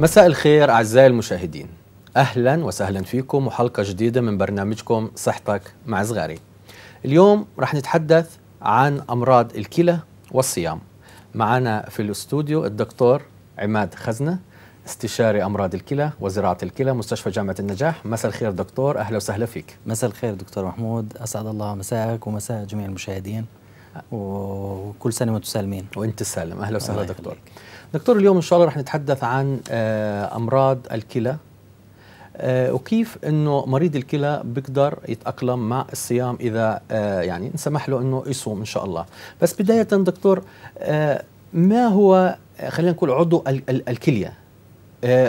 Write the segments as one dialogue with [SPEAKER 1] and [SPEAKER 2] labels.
[SPEAKER 1] مساء الخير أعزائي المشاهدين أهلا وسهلا فيكم وحلقة جديدة من برنامجكم صحتك مع صغاري اليوم رح نتحدث عن أمراض الكلى والصيام معنا في الاستوديو الدكتور عماد خزنة استشاري امراض الكلى وزراعه الكلى مستشفى جامعه النجاح مساء الخير دكتور اهلا وسهلا
[SPEAKER 2] فيك مساء الخير دكتور محمود اسعد الله مساءك ومساء جميع المشاهدين وكل سنه وانتم سالمين وانت سالم اهلا وسهلا دكتور دكتور اليوم ان شاء الله رح نتحدث
[SPEAKER 1] عن آه، امراض الكلى آه، وكيف انه مريض الكلى بيقدر يتاقلم مع الصيام اذا آه، يعني نسمح له انه يصوم ان شاء الله بس بدايه دكتور ما هو خلينا نقول عضو الكليه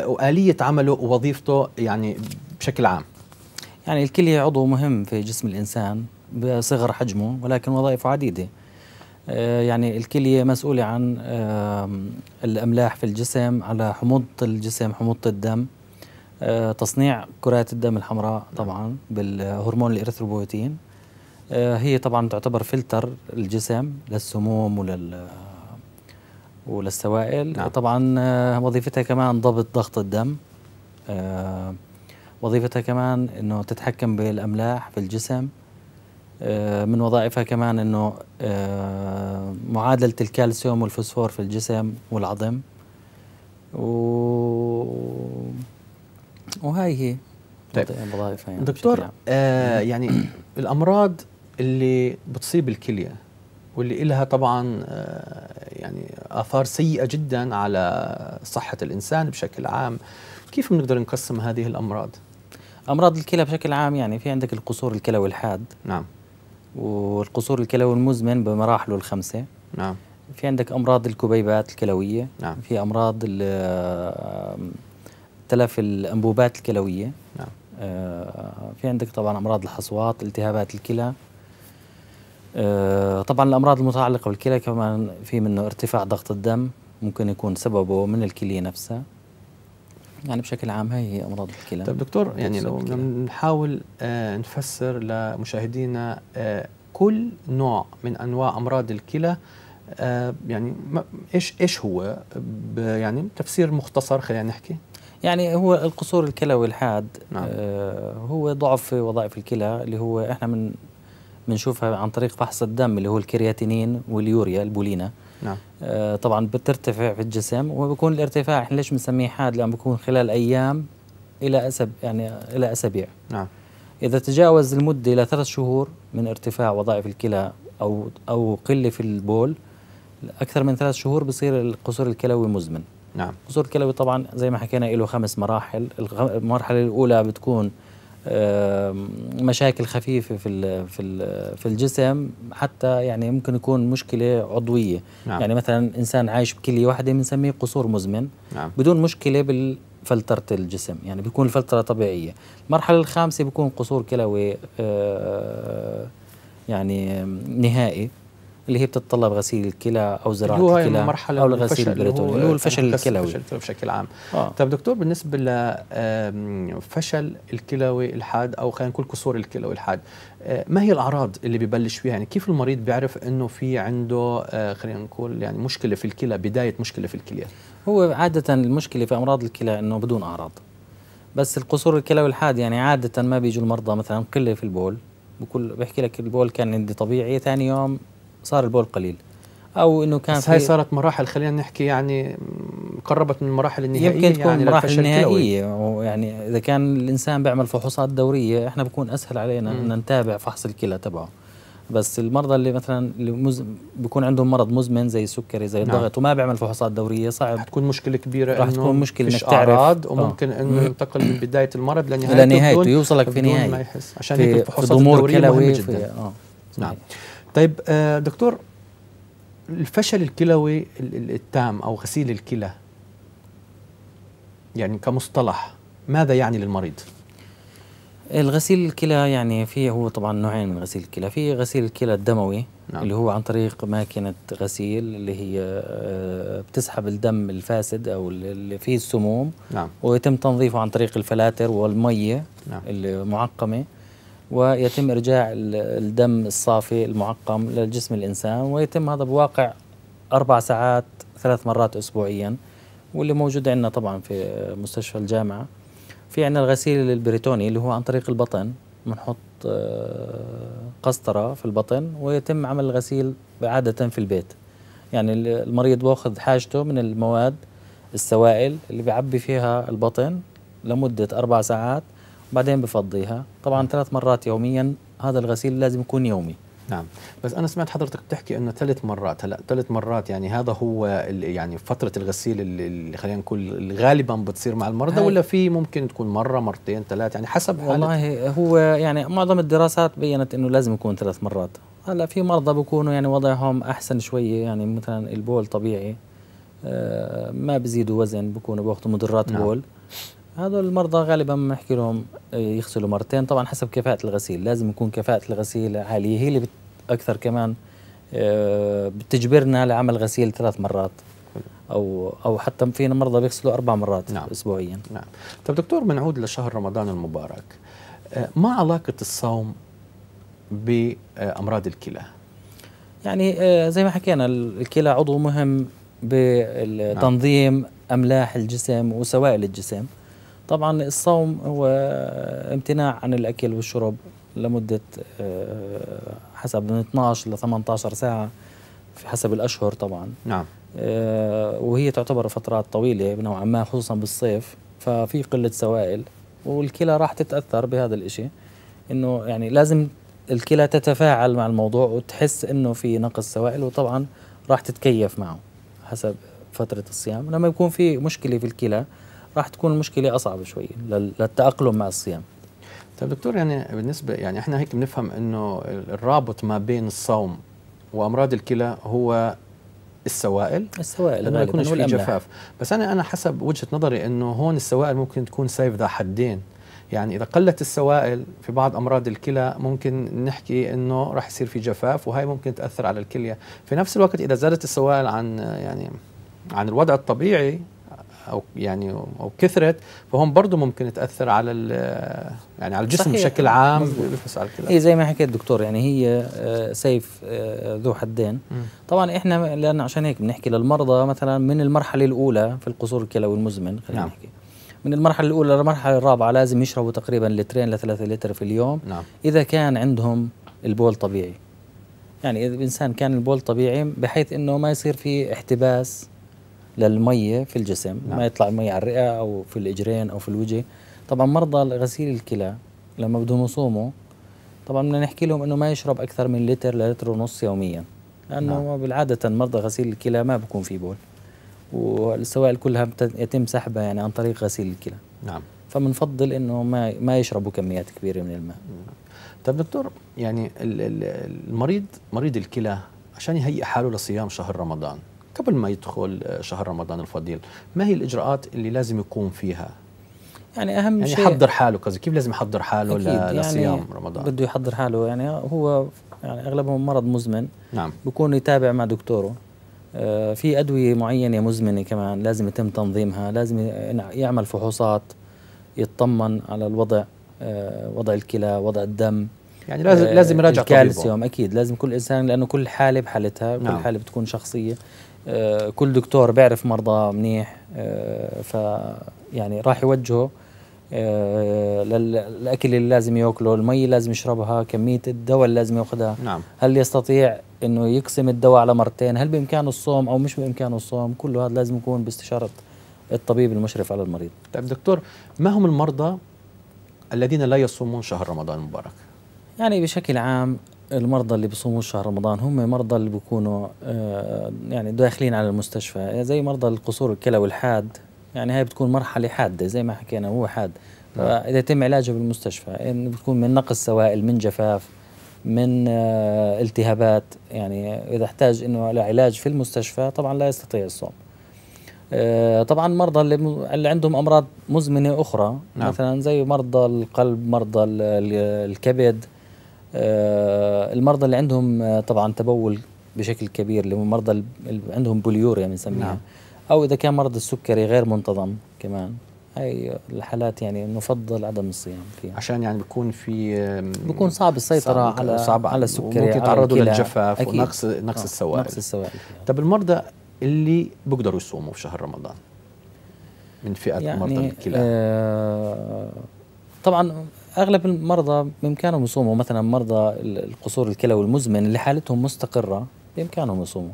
[SPEAKER 2] واليه عمله ووظيفته يعني بشكل عام يعني الكليه عضو مهم في جسم الانسان بصغر حجمه ولكن وظائفه عديدة آه، يعني الكلية مسؤولة عن الأملاح في الجسم على حموضة الجسم حموضة الدم آه، تصنيع كرات الدم الحمراء طبعا بالهرمون الارثروبوتين آه، هي طبعا تعتبر فلتر الجسم للسموم ولل وللسوائل نعم. طبعا وظيفتها كمان ضبط ضغط الدم وظيفتها كمان انه تتحكم بالاملاح في الجسم آه، من وظائفها كمان انه آه، معادله الكالسيوم والفوسفور في الجسم والعظم و وهي هي طيب وظائفها يعني دكتور
[SPEAKER 1] آه يعني الامراض اللي بتصيب الكليه واللي إلها طبعا آه، يعني آثار سيئة جدا على صحة الإنسان
[SPEAKER 2] بشكل عام كيف بنقدر نقسم هذه الأمراض؟ أمراض الكلى بشكل عام يعني في عندك القصور الكلوي الحاد نعم والقصور الكلوي المزمن بمراحله الخمسه نعم في عندك امراض الكبيبات الكلويه نعم. في امراض تلف الانبوبات الكلويه نعم. آه، في عندك طبعا امراض الحصوات التهابات الكلى آه، طبعا الامراض المتعلقه بالكلى كمان في منه ارتفاع ضغط الدم ممكن يكون سببه من الكليه نفسها يعني بشكل عام هي هي امراض الكلى طيب دكتور طيب، يعني لو نحاول
[SPEAKER 1] آه نفسر لمشاهدينا آه كل نوع من انواع امراض الكلى آه يعني ايش ايش هو يعني تفسير مختصر
[SPEAKER 2] خلينا نحكي يعني هو القصور الكلوي الحاد نعم. آه هو ضعف في وظائف الكلى اللي هو احنا من بنشوفها عن طريق فحص الدم اللي هو الكرياتينين واليوريا البولينا نعم. آه، طبعا بترتفع في الجسم وبكون الارتفاع احنا ليش بنسميه حاد لانه بكون خلال ايام الى أسب يعني الى اسابيع نعم اذا تجاوز المده الى ثلاث شهور من ارتفاع وظائف الكلى او او قله في البول اكثر من ثلاث شهور بصير القصور الكلوي مزمن نعم القصور الكلوي طبعا زي ما حكينا له خمس مراحل المرحله الاولى بتكون مشاكل خفيفه في في في الجسم حتى يعني ممكن يكون مشكله عضويه نعم. يعني مثلا انسان عايش بكليه واحده بنسميه قصور مزمن نعم. بدون مشكله بالفلتره الجسم يعني بيكون الفلترة طبيعية المرحلة الخامسة بيكون قصور كلوي آه، يعني نهائي اللي هي بتتطلب غسيل الكلى او زراعه هو الكلى او الغسيل البريتوني اللي هو الفشل الكلوي بشكل عام آه.
[SPEAKER 1] طيب دكتور بالنسبه لفشل الكلوي الحاد او خلينا نقول كسور الكلوي الحاد آه، ما هي الاعراض اللي ببلش فيها يعني كيف المريض بيعرف انه في عنده
[SPEAKER 2] آه، خلينا نقول يعني مشكله في الكلى بدايه مشكله في الكلى هو عاده المشكله في امراض الكلى انه بدون اعراض بس القصور الكلوي الحاد يعني عاده ما بيجوا المرضى مثلا قله في البول بكل بحكي لك البول كان عندي طبيعي ثاني يوم صار البول قليل
[SPEAKER 1] او انه كان بس هاي صارت مراحل خلينا نحكي يعني قربت من المراحل النهائيه يمكن تكون يعني المراحل النهائيه
[SPEAKER 2] ويعني اذا كان الانسان بيعمل فحوصات دوريه احنا بكون اسهل علينا ان نتابع فحص الكلى تبعه بس المرضى اللي مثلا اللي مز... بيكون عندهم مرض مزمن زي السكري زي نعم. الضغط نعم. وما بيعمل فحوصات دوريه صعب رح تكون مشكله كبيره رح تكون مشكله انك تعرف آه. وممكن انه ينتقل من بدايه المرض لنهايته لنهايته يوصلك في نهايه عشان هيك الفحوصات الدوريه مهمه جدا في... آه.
[SPEAKER 1] نعم طيب آه، دكتور الفشل الكلوي التام او غسيل الكلى
[SPEAKER 2] يعني كمصطلح ماذا يعني للمريض؟ الغسيل الكلى يعني في هو طبعا نوعين من غسيل الكلى في غسيل الكلى الدموي نعم. اللي هو عن طريق ماكينة غسيل اللي هي آه، بتسحب الدم الفاسد أو اللي فيه السموم نعم. ويتم تنظيفه عن طريق الفلاتر والمية نعم. المعقمة ويتم إرجاع الدم الصافي المعقم لجسم الإنسان ويتم هذا بواقع أربع ساعات ثلاث مرات أسبوعيا واللي موجودة عندنا طبعا في مستشفى الجامعة في عندنا الغسيل البريتوني اللي هو عن طريق البطن بنحط آه، قسطرة في البطن ويتم عمل الغسيل عادة في البيت يعني المريض بأخذ حاجته من المواد السوائل اللي بيعبي فيها البطن لمدة أربع ساعات بعدين بفضيها طبعا ثلاث مرات يوميا هذا الغسيل لازم يكون يومي نعم بس انا سمعت حضرتك بتحكي انه ثلاث
[SPEAKER 1] مرات هلا ثلاث مرات يعني هذا هو يعني فتره الغسيل اللي خلينا نقول غالبا بتصير مع المرضى ولا في ممكن تكون مره مرتين ثلاث يعني حسب
[SPEAKER 2] والله هو يعني معظم الدراسات بينت انه لازم يكون ثلاث مرات هلا في مرضى بيكونوا يعني وضعهم احسن شويه يعني مثلا البول طبيعي آه ما بزيدوا وزن بكونوا بياخذوا مضرات نعم. بول هذول المرضى غالبا بنحكي لهم آه، يغسلوا مرتين طبعا حسب كفاءة الغسيل لازم يكون كفاءة الغسيل عالية هي اللي بت... أكثر كمان آه، بتجبرنا لعمل غسيل ثلاث مرات او او حتى في مرضى بيغسلوا اربع مرات نعم. اسبوعيا نعم طب دكتور بنعود لشهر رمضان المبارك آه، ما علاقه
[SPEAKER 1] الصوم بامراض الكلى
[SPEAKER 2] يعني زي ما حكينا الكلى عضو مهم بتنظيم نعم. املاح الجسم وسوائل الجسم طبعا الصوم هو امتناع عن الأكل والشرب لمدة آه، حسب من 12 ل 18 ساعة في حسب الأشهر طبعا نعم آه، وهي تعتبر فترات طويلة نوعا ما خصوصا بالصيف ففي قلة سوائل والكلى راح تتأثر بهذا الشيء إنه يعني لازم الكلى تتفاعل مع الموضوع وتحس إنه في نقص سوائل وطبعا راح تتكيف معه حسب فترة الصيام لما يكون في مشكلة في الكلى راح تكون المشكله اصعب شوي للتاقلم مع الصيام طيب دكتور يعني
[SPEAKER 1] بالنسبه يعني احنا هيك بنفهم انه الرابط ما بين الصوم وامراض الكلى هو السوائل السوائل ما يكونش في جفاف بس انا انا حسب وجهه نظري انه هون السوائل ممكن تكون سيف ذا حدين يعني اذا قلت السوائل في بعض امراض الكلى ممكن نحكي انه راح يصير في جفاف وهي ممكن تاثر على الكليه في نفس الوقت اذا زادت السوائل عن يعني عن الوضع الطبيعي او يعني او كثرت فهم برضه ممكن تاثر على يعني على الجسم صحيح. بشكل عام بيفحص إيه، زي ما
[SPEAKER 2] حكيت دكتور يعني هي آه، سيف آه، ذو حدين م. طبعا احنا لان عشان هيك بنحكي للمرضى مثلا من المرحله الاولى في القصور الكلوي المزمن خلينا نعم. نحكي من المرحلة الأولى للمرحلة الرابعة لازم يشربوا تقريبا لترين لثلاثة لتر في اليوم نعم. إذا كان عندهم البول طبيعي يعني إذا الإنسان كان البول طبيعي بحيث إنه ما يصير في احتباس للمية في الجسم نعم. ما يطلع المية على الرئة أو في الإجرين أو في الوجه طبعا مرضى غسيل الكلى لما بدهم يصوموا طبعا بدنا نحكي لهم انه ما يشرب اكثر من لتر للتر ونص يوميا لانه نعم. بالعاده مرضى غسيل الكلى ما بكون في بول والسوائل كلها يتم سحبها يعني عن طريق غسيل الكلى نعم فبنفضل انه ما ما يشربوا كميات كبيره من الماء نعم. طيب دكتور يعني المريض مريض الكلى عشان يهيئ حاله
[SPEAKER 1] لصيام شهر رمضان قبل ما يدخل آه، شهر رمضان الفضيل ما هي الاجراءات اللي لازم يقوم فيها
[SPEAKER 2] يعني اهم يعني شيء يحضر
[SPEAKER 1] حاله قصدي كيف لازم يحضر حاله يعني لصيام رمضان
[SPEAKER 2] بده يحضر حاله يعني هو يعني اغلبهم مرض مزمن نعم بكون يتابع مع دكتوره آه، في ادويه معينه مزمنه كمان لازم يتم تنظيمها لازم يعمل فحوصات يطمن على الوضع آه، وضع الكلى وضع الدم يعني لازم لازم يراجع الكالسيوم طبيبه. اكيد لازم كل انسان لانه كل حاله بحالتها كل نعم. حاله بتكون شخصيه آه، كل دكتور بيعرف مرضى منيح آه، ف يعني راح يوجهه آه، للاكل اللي لازم ياكله، المي اللي لازم يشربها، كميه الدواء اللي لازم ياخذها نعم. هل يستطيع انه يقسم الدواء على مرتين؟ هل بامكانه الصوم او مش بامكانه الصوم؟ كل هذا لازم يكون باستشاره الطبيب المشرف على المريض. طيب دكتور ما هم المرضى الذين لا يصومون شهر رمضان المبارك؟ يعني بشكل عام المرضى اللي بيصوموا شهر رمضان هم مرضى اللي بيكونوا آه، يعني داخلين على المستشفى زي مرضى القصور الكلى والحاد يعني هاي بتكون مرحله حاده زي ما حكينا هو حاد نعم. فاذا يتم علاجه بالمستشفى يعني بتكون من نقص سوائل من جفاف من آه، التهابات يعني اذا احتاج انه لعلاج في المستشفى طبعا لا يستطيع الصوم آه، طبعا مرضى اللي عندهم امراض مزمنه اخرى نعم. مثلا زي مرضى القلب مرضى الكبد آه، المرضى اللي عندهم آه، طبعا تبول بشكل كبير اللي هم مرضى اللي عندهم بوليوريا بنسميها نعم. او اذا كان مرض السكري غير منتظم كمان هاي الحالات يعني نفضل عدم الصيام فيها عشان يعني بيكون في بيكون صعب السيطره صعب على صعب على السكري ممكن يتعرضوا للجفاف أكيد. ونقص نقص آه، السوائل نقص السوائل
[SPEAKER 1] طب المرضى اللي بيقدروا يصوموا في شهر رمضان من فئه يعني مرضى الكلى
[SPEAKER 2] آه طبعا اغلب المرضى بامكانهم يصوموا مثلا مرضى القصور الكلوي المزمن اللي حالتهم مستقره بامكانهم يصوموا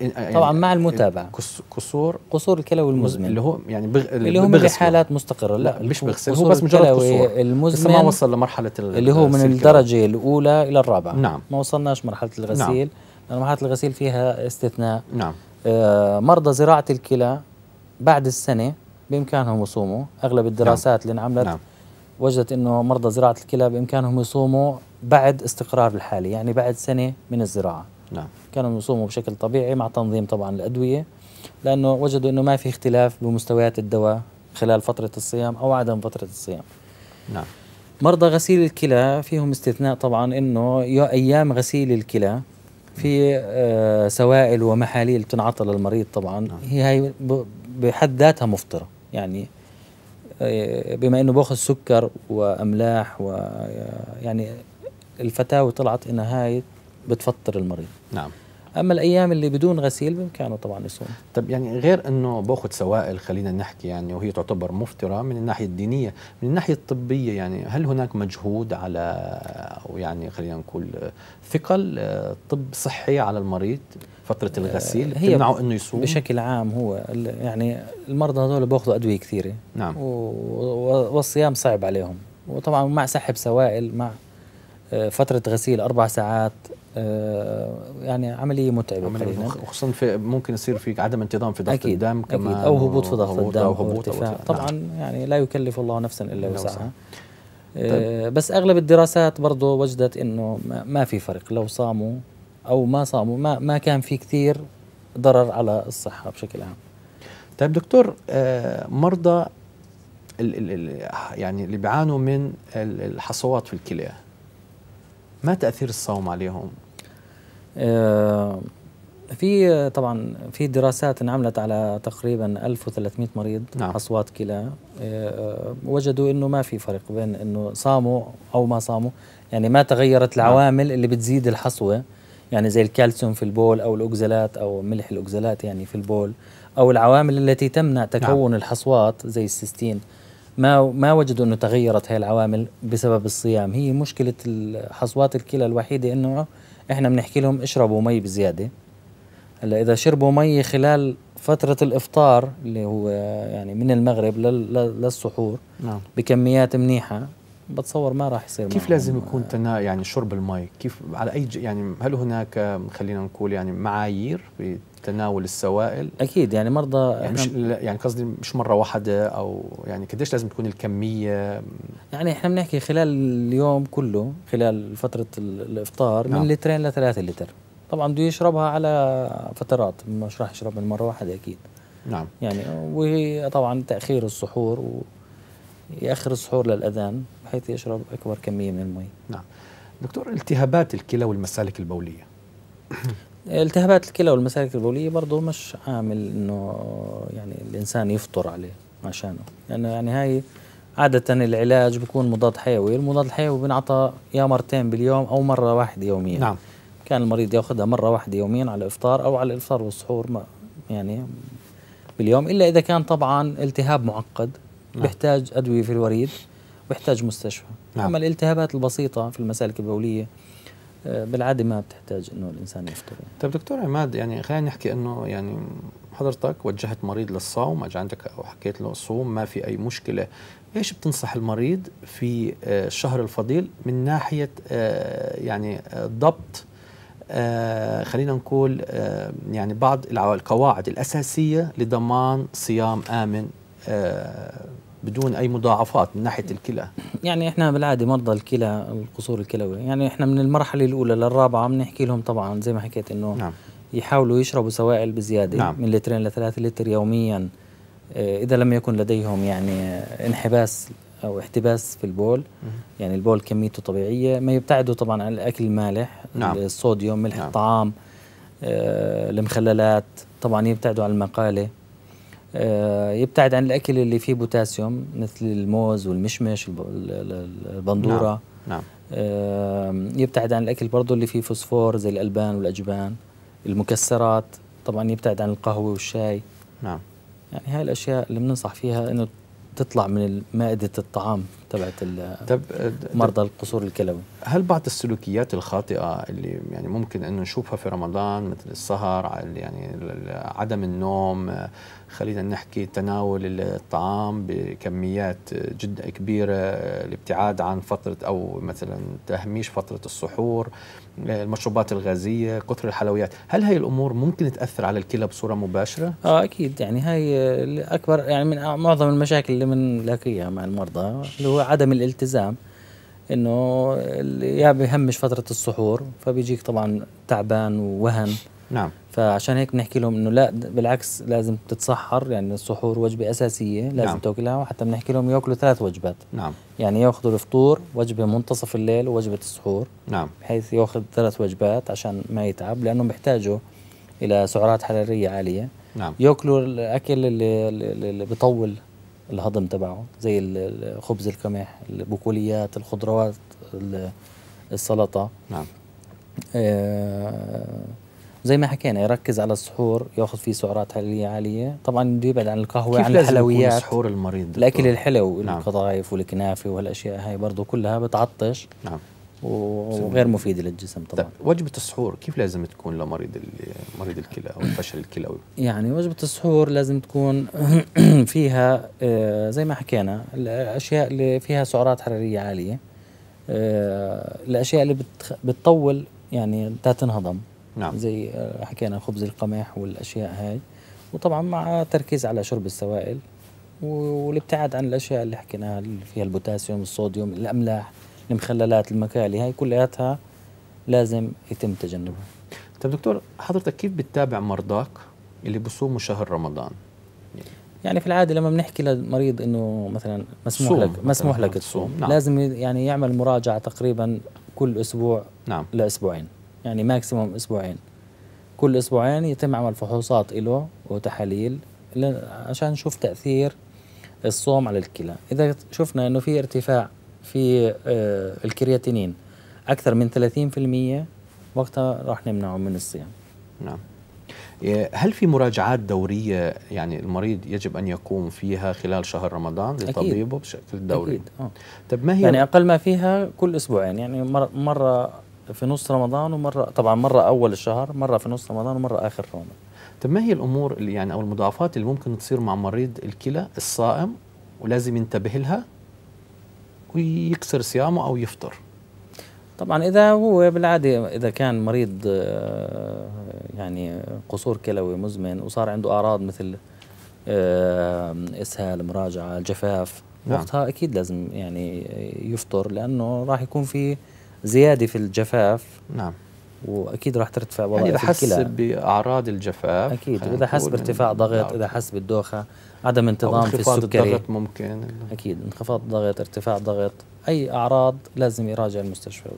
[SPEAKER 1] يعني طبعا مع المتابعه
[SPEAKER 2] قصور قصور الكلوي المزمن اللي هو يعني بغ... اللي هم حالات مستقره لا مش بغسل هو بس مجرد قصور المزمن بس ما وصل لمرحله اللي هو من الدرجه الاولى الى الرابعه نعم ما وصلناش مرحله نعم. الغسيل نعم. مرحله الغسيل فيها استثناء نعم آه مرضى زراعه الكلى بعد السنه بامكانهم يصوموا اغلب نعم. الدراسات نعم. اللي انعملت نعم. وجدت انه مرضى زراعه الكلى بامكانهم يصوموا بعد استقرار الحاله يعني بعد سنه من الزراعه نعم كانوا يصوموا بشكل طبيعي مع تنظيم طبعا الادويه لانه وجدوا انه ما في اختلاف بمستويات الدواء خلال فتره الصيام او عدم فتره الصيام نعم مرضى غسيل الكلى فيهم استثناء طبعا انه ايام غسيل الكلى في آه سوائل ومحاليل بتنعطى للمريض طبعا نعم. هي هي بحد ذاتها مفطره يعني بما انه باخذ سكر واملاح ويعني الفتاوى طلعت انها هاي بتفطر المريض نعم اما الايام اللي بدون غسيل بامكانه طبعا يصوم طب يعني غير انه باخذ سوائل خلينا نحكي يعني وهي
[SPEAKER 1] تعتبر مفطره من الناحيه الدينيه من الناحيه الطبيه يعني هل هناك مجهود على او يعني خلينا نقول ثقل آه، طب صحي على المريض فتره آه، الغسيل هي تمنعه انه يصوم بشكل
[SPEAKER 2] عام هو يعني المرضى هذول بياخذوا ادويه كثيره نعم والصيام صعب عليهم وطبعا مع سحب سوائل مع آه، فتره غسيل اربع ساعات آه، يعني عمليه متعبه عملية وخصوصا في ممكن يصير في عدم انتظام في ضغط أكيد الدم كمان أكيد او هبوط في ضغط الدم او هبوط أو نعم. طبعا نعم. يعني لا يكلف الله نفسا الا نعم، وسعها آه، طيب. بس اغلب الدراسات برضه وجدت انه ما في فرق لو صاموا او ما صاموا ما ما كان في كثير ضرر على الصحه بشكل عام طيب دكتور آه، مرضى
[SPEAKER 1] يعني اللي بيعانوا من الحصوات في الكلى
[SPEAKER 2] ما تاثير الصوم عليهم آه، في طبعا في دراسات انعملت على تقريبا 1300 مريض نعم. اصوات كلى آه، آه، وجدوا انه ما في فرق بين انه صاموا او ما صاموا يعني ما تغيرت نعم. العوامل اللي بتزيد الحصوه يعني زي الكالسيوم في البول او الاوكزالات او ملح الاوكزالات يعني في البول او العوامل التي تمنع نعم. تكون نعم. الحصوات زي السيستين ما ما وجدوا انه تغيرت هاي العوامل بسبب الصيام هي مشكله حصوات الكلى الوحيده انه احنا بنحكي لهم اشربوا مي بزياده هلا اذا شربوا مي خلال فترة الإفطار اللي هو يعني من المغرب للسحور نعم. بكميات منيحة بتصور ما راح يصير كيف لازم
[SPEAKER 1] يكون تنا يعني شرب المي كيف على أي يعني هل هناك خلينا نقول يعني معايير تناول السوائل اكيد يعني مرضى يعني مش يعني قصدي مش مره واحده
[SPEAKER 2] او يعني قديش لازم تكون الكميه يعني احنا بنحكي خلال اليوم كله خلال فتره الافطار نعم. من لترين لثلاثة لتر طبعا بده يشربها على فترات مش راح يشربها مره واحده اكيد نعم يعني وهي طبعا تاخير السحور وياخر السحور للاذان بحيث يشرب اكبر كميه من المي نعم دكتور التهابات الكلى والمسالك البوليه التهابات الكلى والمسالك البوليه برضه مش عامل انه يعني الانسان يفطر عليه عشانه لانه يعني, يعني هاي عادة العلاج بيكون مضاد حيوي، المضاد الحيوي بنعطى يا مرتين باليوم او مرة واحدة يوميا. نعم. كان المريض ياخذها مرة واحدة يوميا على الافطار او على الافطار والسحور ما يعني باليوم الا اذا كان طبعا التهاب معقد نعم. بيحتاج ادوية في الوريد بيحتاج مستشفى. نعم. اما الالتهابات البسيطة في المسالك البولية بالعاده ما بتحتاج انه الانسان يفطر يعني. طيب دكتور عماد
[SPEAKER 1] يعني خلينا نحكي انه يعني حضرتك وجهت مريض للصوم عندك او حكيت له صوم ما في اي مشكله ايش بتنصح المريض في آه، الشهر الفضيل من ناحيه آه، يعني آه، ضبط خلينا نقول يعني بعض القواعد الاساسيه لضمان صيام امن
[SPEAKER 2] بدون اي مضاعفات من ناحيه الكلى يعني احنا بالعاده مرضى الكلى القصور الكلوي يعني احنا من المرحله الاولى للرابعه بنحكي لهم طبعا زي ما حكيت انه نعم. يحاولوا يشربوا سوائل بزياده نعم. من لترين لثلاثة لتر يوميا آه، اذا لم يكن لديهم يعني انحباس او احتباس في البول يعني البول كميته طبيعيه ما يبتعدوا طبعا عن الاكل المالح نعم. الصوديوم ملح نعم. الطعام آه، المخللات طبعا يبتعدوا عن المقاله آه، يبتعد عن الاكل اللي فيه بوتاسيوم مثل الموز والمشمش البندوره نعم. نعم. آه، يبتعد عن الاكل برضه اللي فيه فوسفور زي الالبان والاجبان المكسرات طبعا يبتعد عن القهوه والشاي نعم يعني هاي الاشياء اللي بننصح فيها انه تطلع من مائدة الطعام تبعت طب آه، مرضى القصور الكلوي
[SPEAKER 1] هل بعض السلوكيات الخاطئة اللي يعني ممكن انه نشوفها في رمضان مثل السهر يعني عدم النوم خلينا نحكي تناول الطعام بكميات جدا كبيره الابتعاد عن فتره او مثلا تهميش فتره السحور المشروبات الغازيه كثر الحلويات هل هاي الامور ممكن تاثر على الكلى بصوره مباشره
[SPEAKER 2] اه اكيد يعني هاي اكبر يعني من معظم المشاكل اللي بنلاقيها مع المرضى اللي هو عدم الالتزام انه يا بهمش فتره السحور فبيجيك طبعا تعبان ووهن نعم فعشان هيك بنحكي لهم انه لا بالعكس لازم تتسحر يعني السحور وجبه اساسيه لازم نعم. تاكلها وحتى بنحكي لهم ياكلوا ثلاث وجبات نعم يعني ياخذوا الفطور وجبه منتصف الليل ووجبه السحور نعم بحيث ياخذ ثلاث وجبات عشان ما يتعب لانهم بيحتاجوا الى سعرات حراريه عاليه نعم ياكلوا الاكل اللي, اللي بيطول الهضم تبعه زي الخبز القمح البقوليات الخضروات السلطه نعم آه زي ما حكينا يركز على السحور ياخذ فيه سعرات حراريه عاليه طبعا بده يبعد عن القهوه عن الحلويات سحور المريض دكتور. الاكل الحلو نعم. القضايف والكنافه وهالاشياء هاي برضه كلها بتعطش نعم وغير مفيده للجسم طبعا طيب وجبه السحور كيف لازم تكون لمريض مريض
[SPEAKER 1] الكلى او الفشل الكلوي
[SPEAKER 2] يعني وجبه السحور لازم تكون فيها آه، زي ما حكينا الاشياء اللي فيها سعرات حراريه عاليه آه، الاشياء اللي بتطول يعني تنهضم نعم. زي آه، حكينا خبز القمح والأشياء هاي وطبعا مع تركيز على شرب السوائل والابتعاد عن الأشياء اللي حكيناها اللي فيها البوتاسيوم الصوديوم الأملاح المخللات المكالي هاي كلياتها لازم يتم تجنبها طيب دكتور حضرتك كيف بتتابع
[SPEAKER 1] مرضاك اللي بصوموا شهر رمضان
[SPEAKER 2] يعني في العاده لما بنحكي للمريض انه مثلا مسموح لك مسموح لك تصوم نعم. لازم يعني يعمل مراجعه تقريبا كل اسبوع نعم. لاسبوعين يعني ماكسيموم أسبوعين كل أسبوعين يتم عمل فحوصات له وتحاليل عشان نشوف تأثير الصوم على الكلى إذا شفنا أنه في ارتفاع في آه، الكرياتينين أكثر من 30% وقتها راح نمنعه من الصيام نعم
[SPEAKER 1] إيه، هل في مراجعات دورية يعني المريض يجب أن يقوم فيها خلال شهر
[SPEAKER 2] رمضان لطبيبه بشكل دوري؟ أكيد.
[SPEAKER 1] آه. طب ما هي يعني
[SPEAKER 2] أقل ما فيها كل أسبوعين يعني مرة في نص رمضان ومره طبعا مره اول الشهر مره في نص رمضان ومره اخر
[SPEAKER 1] رمضان طب ما هي الامور اللي يعني او المضاعفات اللي ممكن تصير مع مريض الكلى الصائم
[SPEAKER 2] ولازم ينتبه لها ويكسر صيامه او يفطر طبعا اذا هو بالعاده اذا كان مريض آه، يعني قصور كلوي مزمن وصار عنده اعراض مثل آه، اسهال مراجعه جفاف نعم. وقتها اكيد لازم يعني يفطر لانه راح يكون في زياده في الجفاف نعم واكيد راح ترتفع وضع يعني اذا حس باعراض الجفاف اكيد واذا حس بارتفاع ضغط نعم. اذا حس بالدوخه عدم انتظام في السكري الضغط ممكن اكيد انخفاض ضغط ارتفاع ضغط اي اعراض لازم يراجع المستشفى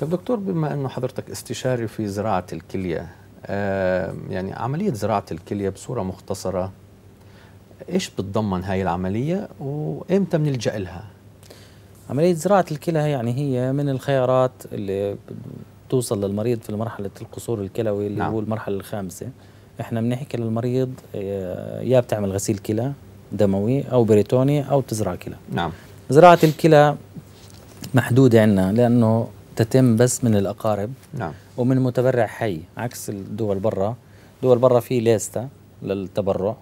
[SPEAKER 1] طيب دكتور بما انه حضرتك استشاري في زراعه الكليه آه يعني عمليه زراعه الكليه بصوره مختصره ايش بتضمن هاي
[SPEAKER 2] العمليه وامتى بنلجا لها عملية زراعة الكلى يعني هي من الخيارات اللي توصل للمريض في مرحلة القصور الكلوي اللي نعم. هو المرحلة الخامسة احنا بنحكي للمريض آه، يا بتعمل غسيل كلى دموي او بريتوني او تزرع كلى نعم زراعة الكلى محدودة عندنا لأنه تتم بس من الأقارب نعم ومن متبرع حي عكس الدول برا دول برا في ليستا للتبرع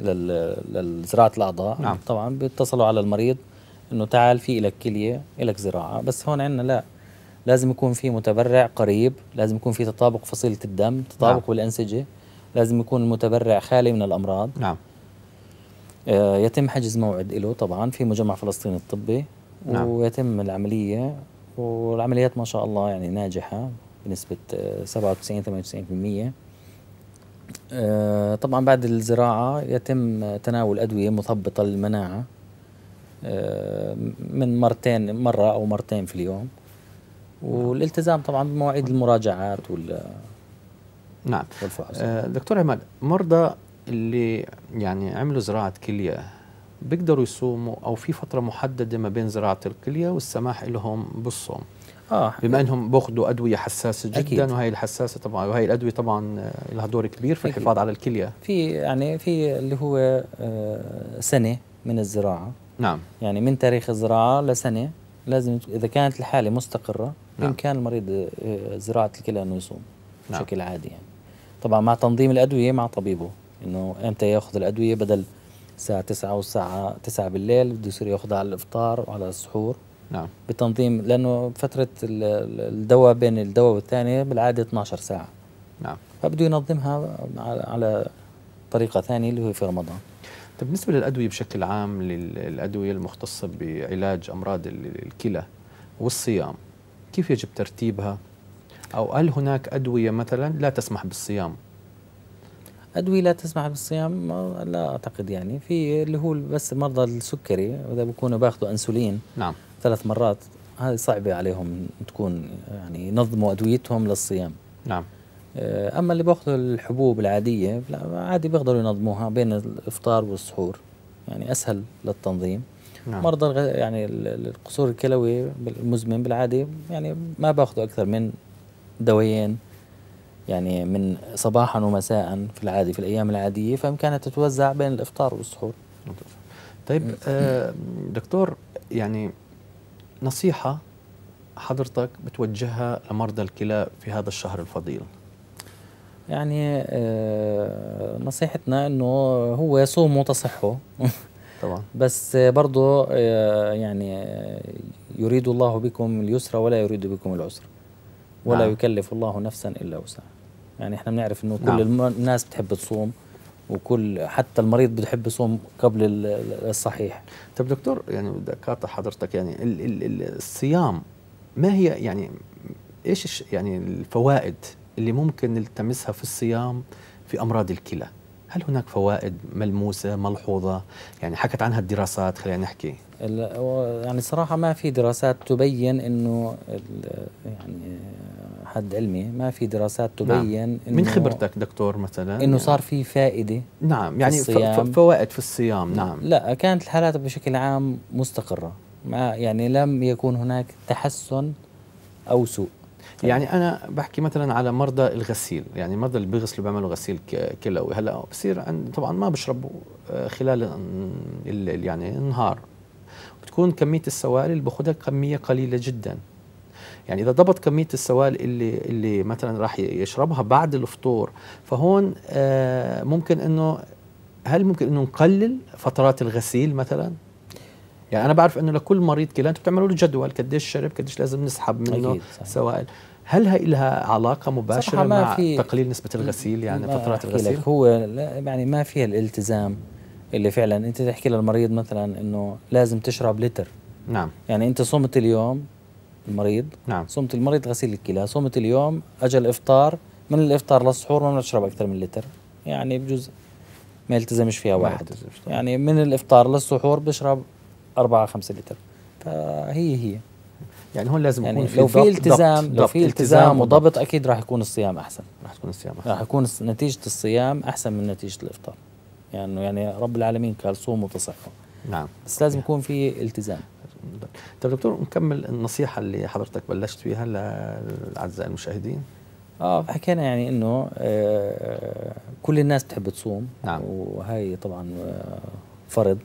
[SPEAKER 2] لزراعة الأعضاء نعم. طبعا بيتصلوا على المريض انه تعال في الك كليه الك زراعه بس هون عندنا لا لازم يكون في متبرع قريب لازم يكون في تطابق فصيله الدم تطابق نعم. بالانسجه لازم يكون المتبرع خالي من الامراض نعم آه يتم حجز موعد له طبعا في مجمع فلسطين الطبي نعم. ويتم العمليه والعمليات ما شاء الله يعني ناجحه بنسبه 97 آه، 98% آه، طبعا بعد الزراعه يتم تناول ادويه مثبطه للمناعه آه، من مرتين مرة أو مرتين في اليوم والالتزام طبعا بمواعيد المراجعات وال نعم والفحص. آه،
[SPEAKER 1] دكتور عماد مرضى اللي يعني عملوا زراعة كلية بيقدروا يصوموا أو في فترة محددة ما بين زراعة الكلية والسماح لهم بالصوم آه. بما انهم باخذوا ادويه حساسه جدا أكيد. وهي الحساسه طبعا وهي الادويه طبعا آه، لها دور
[SPEAKER 2] كبير في الحفاظ على الكليه في يعني في اللي هو سنه من الزراعه نعم يعني من تاريخ الزراعة لسنة لازم إذا كانت الحالة مستقرة نعم. بإمكان المريض آه، زراعة الكلى أنه يصوم نعم. بشكل عادي يعني طبعا مع تنظيم الأدوية مع طبيبه إنه إمتى ياخذ الأدوية بدل الساعة 9 والساعة 9 بالليل بده يصير ياخذها على الإفطار وعلى السحور نعم بتنظيم لأنه فترة الدواء بين الدواء والثانية بالعادة 12 ساعة نعم فبده ينظمها على طريقة ثانية اللي هو في رمضان طيب بالنسبة للأدوية بشكل عام
[SPEAKER 1] للأدوية المختصة بعلاج أمراض الكلى والصيام كيف يجب ترتيبها أو هل هناك أدوية مثلا لا تسمح بالصيام
[SPEAKER 2] أدوية لا تسمح بالصيام لا أعتقد يعني في اللي هو بس مرضى السكري إذا بيكونوا بياخذوا أنسولين نعم ثلاث مرات هذه صعبة عليهم تكون يعني ينظموا أدويتهم للصيام نعم آه، اما اللي بياخذوا الحبوب العاديه لا عادي بيقدروا ينظموها بين الافطار والسحور يعني اسهل للتنظيم نعم. مرضى يعني القصور الكلوي المزمن بالعاده يعني ما باخذوا اكثر من دوايين يعني من صباحا ومساء في العادي في الايام العاديه فامكانها تتوزع بين الافطار والسحور طيب آه، دكتور يعني نصيحه حضرتك
[SPEAKER 1] بتوجهها لمرضى الكلى في هذا الشهر الفضيل
[SPEAKER 2] يعني آه، نصيحتنا انه هو يصوم وتصحه طبعا بس برضه آه، يعني آه، يريد الله بكم اليسر ولا يريد بكم العسر ولا نعم. يكلف الله نفسا الا وسعها يعني احنا بنعرف انه كل نعم. الناس بتحب تصوم وكل حتى المريض بتحب يصوم قبل الصحيح
[SPEAKER 1] طب دكتور يعني بدي اقاطع حضرتك يعني الصيام ما هي يعني ايش يعني الفوائد اللي ممكن نلتمسها في الصيام في امراض الكلى هل هناك فوائد ملموسه ملحوظه يعني حكت عنها الدراسات خلينا نحكي
[SPEAKER 2] يعني صراحه ما في دراسات تبين انه يعني حد علمي ما في دراسات نعم. تبين نعم. من خبرتك دكتور مثلا انه صار يعني في فائده نعم يعني في فوائد في الصيام نعم لا كانت الحالات بشكل عام مستقره ما يعني لم يكن هناك تحسن او سوء طيب. يعني انا بحكي مثلا على مرضى الغسيل يعني مرضى اللي بيغسلوا بيعملوا
[SPEAKER 1] غسيل كلوي هلا بصير عن طبعا ما بشربوا آه، خلال الليل يعني النهار بتكون كميه السوائل اللي باخذها كميه قليله جدا يعني اذا ضبط كميه السوائل اللي اللي مثلا راح يشربها بعد الفطور فهون آه، ممكن انه هل ممكن انه نقلل فترات الغسيل مثلا يعني انا بعرف انه لكل مريض كلى انتم بتعملوا له جدول قديش شرب قديش لازم نسحب منه
[SPEAKER 2] سوائل هل هي لها علاقة مباشرة مع في تقليل نسبة الغسيل يعني فترات الغسيل؟ لك هو لا يعني ما فيها الالتزام اللي فعلا انت تحكي للمريض مثلا انه لازم تشرب لتر نعم يعني انت صمت اليوم المريض نعم صمت المريض غسيل الكلى صمت اليوم اجل الافطار من الافطار للسحور ما بنشرب اكثر من لتر يعني بجزء ما يلتزمش فيها واحد يلتزمش يعني من الافطار للسحور بشرب 4 5 لتر فهي هي يعني هون لازم يعني يكون في لو في التزام لو في التزام وضبط اكيد راح يكون الصيام احسن راح تكون الصيام احسن راح يكون نتيجه الصيام احسن من نتيجه الافطار يعني يعني رب العالمين قال صوموا فصحوا نعم بس لازم يكون في التزام طيب دكتور نكمل النصيحه اللي حضرتك بلشت فيها للاعزاء المشاهدين اه حكينا يعني انه آه, آه، كل الناس بتحب تصوم نعم وهي طبعا آه فرض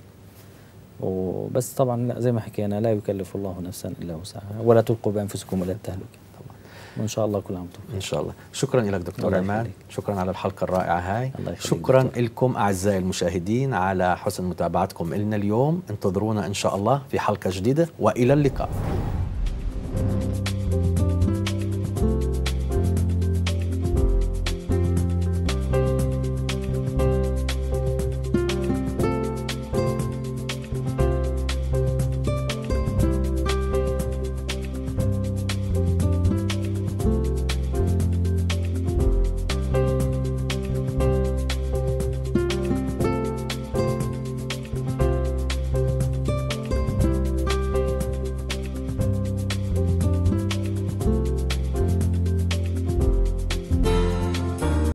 [SPEAKER 2] وبس طبعا لا زي ما حكينا لا يكلف الله نفسا الا وسعها ولا تلقوا بانفسكم الى التهلكه وان شاء الله كل عام وانتم ان شاء الله شكرا لك دكتور عماد شكرا على الحلقه
[SPEAKER 1] الرائعه هاي شكرا دكتور. لكم اعزائي المشاهدين على حسن متابعتكم لنا اليوم انتظرونا ان شاء الله في حلقه جديده والى اللقاء